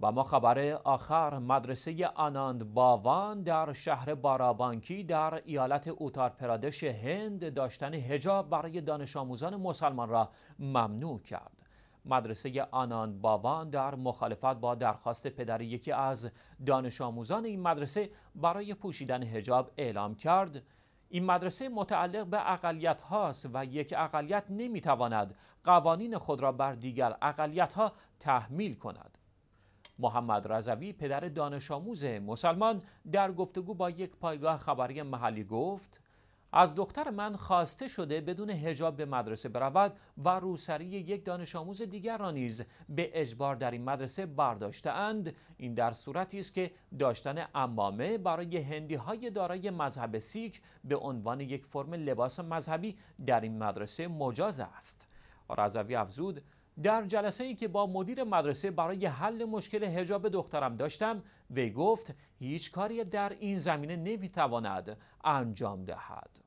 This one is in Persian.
و ما خبر آخر مدرسه آناند باوان در شهر بارابانکی در ایالت اوتار پرادش هند داشتن هجاب برای دانش آموزان مسلمان را ممنوع کرد. مدرسه آناند باوان در مخالفت با درخواست پدر یکی از دانش آموزان این مدرسه برای پوشیدن هجاب اعلام کرد این مدرسه متعلق به اقلیت هاست و یک اقلیت نمیتواند قوانین خود را بر دیگر اقلیت ها تحمیل کند. محمد رضوی پدر دانش آموز مسلمان در گفتگو با یک پایگاه خبری محلی گفت از دختر من خواسته شده بدون هجاب به مدرسه برود و روسری یک دانش آموز دیگر را نیز به اجبار در این مدرسه برداشته اند این در صورتی است که داشتن امامه برای هندی های دارای مذهب سیک به عنوان یک فرم لباس مذهبی در این مدرسه مجاز است رضوی افزود در جلسه ای که با مدیر مدرسه برای حل مشکل هجاب دخترم داشتم وی گفت هیچ کاری در این زمینه نمیتواند انجام دهد